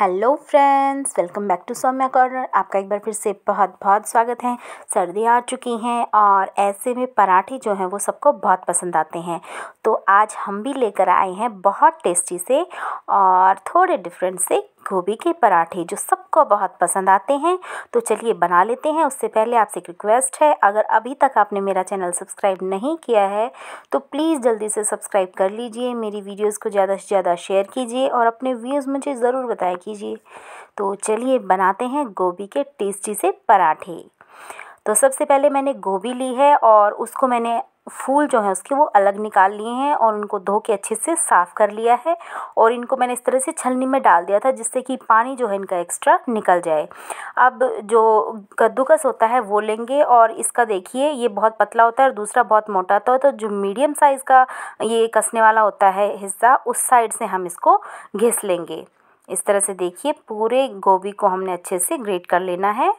hello friends welcome back to Soumya corner आपका एक बार फिर से बहुत बहुत स्वागत है सर्दी आ चुकी हैं और ऐसे में पराठे जो हैं वो सबको बहुत पसंद आते हैं तो आज हम भी लेकर आए हैं बहुत टेस्टी से और थोड़े डिफरेंट से गोभी के पराठे जो सबको बहुत पसंद आते हैं तो चलिए बना लेते हैं उससे पहले आपसे एक रिक्वेस्ट है अगर अभी तक आपने मेरा चैनल सब्सक्राइब नहीं किया है तो प्लीज़ जल्दी से सब्सक्राइब कर लीजिए मेरी वीडियोज़ को ज़्यादा से ज़्यादा शेयर कीजिए और अपने व्यूज़ मुझे ज़रूर बताया कीजिए तो चलिए बनाते हैं गोभी के टेस्टी से पराठे तो सबसे पहले मैंने गोभी ली है और उसको मैंने फूल जो हैं उसके वो अलग निकाल लिए हैं और उनको धो के अच्छे से साफ़ कर लिया है और इनको मैंने इस तरह से छलनी में डाल दिया था जिससे कि पानी जो है इनका एक्स्ट्रा निकल जाए अब जो कद्दूकस होता है वो लेंगे और इसका देखिए ये बहुत पतला होता है और दूसरा बहुत मोटा होता है तो जो मीडियम साइज़ का ये कसने वाला होता है हिस्सा उस साइड से हम इसको घिस लेंगे इस तरह से देखिए पूरे गोभी को हमने अच्छे से ग्रेट कर लेना है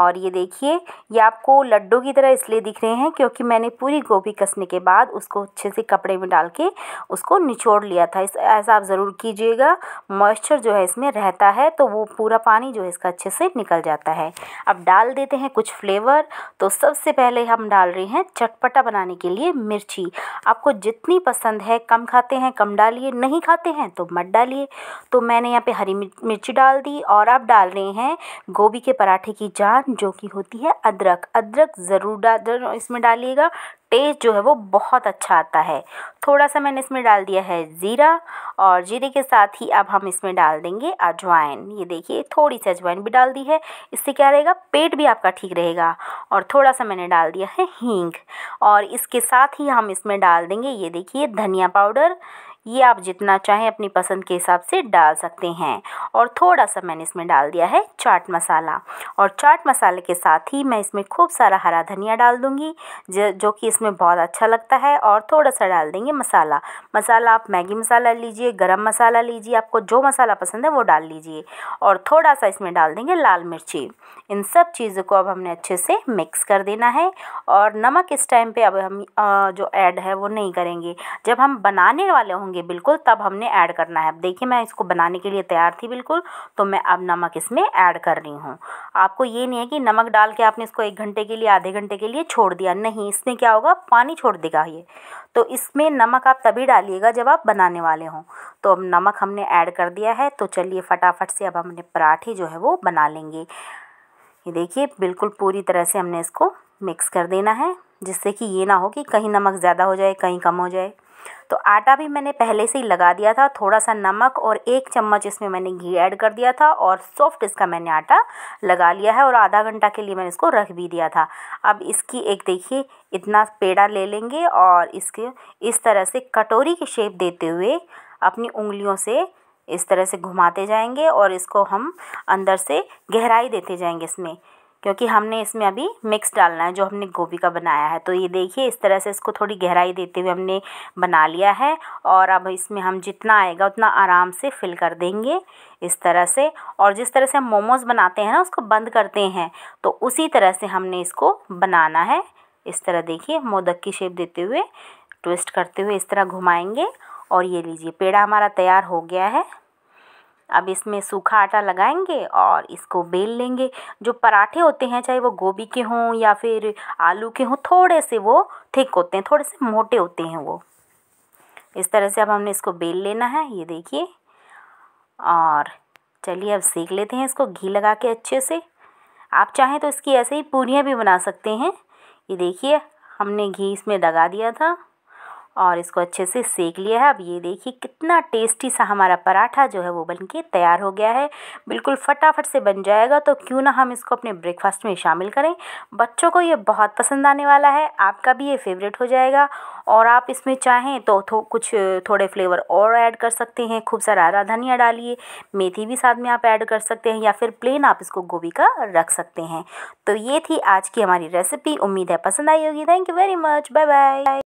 और ये देखिए ये आपको लड्डू की तरह इसलिए दिख रहे हैं क्योंकि मैंने पूरी गोभी कसने के बाद उसको अच्छे से कपड़े में डाल के उसको निचोड़ लिया था इस ऐसा आप ज़रूर कीजिएगा मॉइस्चर जो है इसमें रहता है तो वो पूरा पानी जो है इसका अच्छे से निकल जाता है अब डाल देते हैं कुछ फ्लेवर तो सबसे पहले हम डाल रहे हैं चटपटा बनाने के लिए मिर्ची आपको जितनी पसंद है कम खाते हैं कम डालिए नहीं खाते हैं तो मत डालिए तो मैंने यहाँ पर हरी मिर्ची डाल दी और अब डाल रहे हैं गोभी के पराठे की जान पत्तियाँ जो कि होती है अदरक अदरक ज़रूर डाल इसमें डालिएगा टेस्ट जो है वो बहुत अच्छा आता है थोड़ा सा मैंने इसमें डाल दिया है ज़ीरा और जीरे के साथ ही अब हम इसमें डाल देंगे अजवाइन ये देखिए थोड़ी सी अजवाइन भी डाल दी है इससे क्या रहेगा पेट भी आपका ठीक रहेगा और थोड़ा सा मैंने डाल दिया है हींग और इसके साथ ही हम इसमें डाल देंगे ये देखिए धनिया पाउडर ये आप जितना चाहें अपनी पसंद के हिसाब से डाल सकते हैं और थोड़ा सा मैंने इसमें डाल दिया है चाट मसाला और चाट मसाले के साथ ही मैं इसमें खूब सारा हरा धनिया डाल दूँगी जो कि इसमें बहुत अच्छा लगता है और थोड़ा सा डाल देंगे मसाला मसाला आप मैगी मसाला लीजिए गर्म मसाला लीजिए आपको जो मसाला पसंद है वो डाल लीजिए और थोड़ा सा इसमें डाल देंगे लाल मिर्ची इन सब चीज़ों को अब हमने अच्छे से मिक्स कर देना है और नमक इस टाइम पर अब हम जो ऐड है वो नहीं करेंगे जब हम बनाने वाले होंगे होंगे बिल्कुल तब हमने ऐड करना है अब देखिए मैं इसको बनाने के लिए तैयार थी बिल्कुल तो मैं अब नमक इसमें ऐड कर रही हूँ आपको ये नहीं है कि नमक डाल के आपने इसको एक घंटे के लिए आधे घंटे के लिए छोड़ दिया नहीं इसमें क्या होगा पानी छोड़ देगा ये तो इसमें नमक आप तभी डालिएगा जब आप बनाने वाले हों तो अब नमक हमने ऐड कर दिया है तो चलिए फटाफट से अब हमने पराठे जो है वो बना लेंगे ये देखिए बिल्कुल पूरी तरह से हमने इसको मिक्स कर देना है जिससे कि ये ना हो कि कहीं नमक ज़्यादा हो जाए कहीं कम हो जाए तो आटा भी मैंने पहले से ही लगा दिया था थोड़ा सा नमक और एक चम्मच इसमें मैंने घी ऐड कर दिया था और सॉफ्ट इसका मैंने आटा लगा लिया है और आधा घंटा के लिए मैंने इसको रख भी दिया था अब इसकी एक देखिए इतना पेड़ा ले लेंगे और इसके इस तरह से कटोरी की शेप देते हुए अपनी उंगलियों से इस तरह से घुमाते जाएंगे और इसको हम अंदर से गहराई देते जाएंगे इसमें क्योंकि हमने इसमें अभी मिक्स डालना है जो हमने गोभी का बनाया है तो ये देखिए इस तरह से इसको थोड़ी गहराई देते हुए हमने बना लिया है और अब इसमें हम जितना आएगा उतना आराम से फिल कर देंगे इस तरह से और जिस तरह से हम मोमोज़ बनाते हैं ना उसको बंद करते हैं तो उसी तरह से हमने इसको बनाना है इस तरह देखिए मोदक की शेप देते हुए ट्विस्ट करते हुए इस तरह घुमाएँगे और ये लीजिए पेड़ा हमारा तैयार हो गया है अब इसमें सूखा आटा लगाएंगे और इसको बेल लेंगे जो पराठे होते हैं चाहे वो गोभी के हों या फिर आलू के हों थोड़े से वो थिक होते हैं थोड़े से मोटे होते हैं वो इस तरह से अब हमने इसको बेल लेना है ये देखिए और चलिए अब सेक लेते हैं इसको घी लगा के अच्छे से आप चाहें तो इसकी ऐसे ही पूरियाँ भी बना सकते हैं ये देखिए हमने घी इसमें लगा दिया था और इसको अच्छे से सेक लिया है अब ये देखिए कितना टेस्टी सा हमारा पराठा जो है वो बन के तैयार हो गया है बिल्कुल फटाफट से बन जाएगा तो क्यों ना हम इसको अपने ब्रेकफास्ट में शामिल करें बच्चों को ये बहुत पसंद आने वाला है आपका भी ये फेवरेट हो जाएगा और आप इसमें चाहें तो थो, कुछ थोड़े फ्लेवर और ऐड कर सकते हैं खूब सारा हरा धनिया डालिए मेथी भी साथ में आप ऐड कर सकते हैं या फिर प्लेन आप इसको गोभी का रख सकते हैं तो ये थी आज की हमारी रेसिपी उम्मीद है पसंद आई होगी thank you very much bye bye